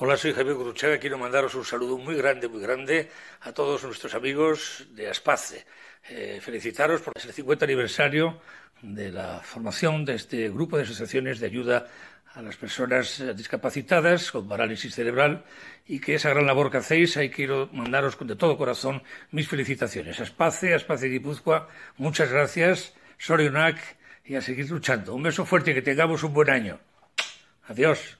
Hola, soy Javier Guruchaga. Quiero mandaros un saludo muy grande, muy grande a todos nuestros amigos de Aspace. Eh, felicitaros por el 50 aniversario de la formación de este grupo de asociaciones de ayuda a las personas eh, discapacitadas con parálisis cerebral y que esa gran labor que hacéis, ahí quiero mandaros de todo corazón mis felicitaciones. Aspace, Aspace Guipúzcoa, muchas gracias. Sorionac y a seguir luchando. Un beso fuerte y que tengamos un buen año. Adiós.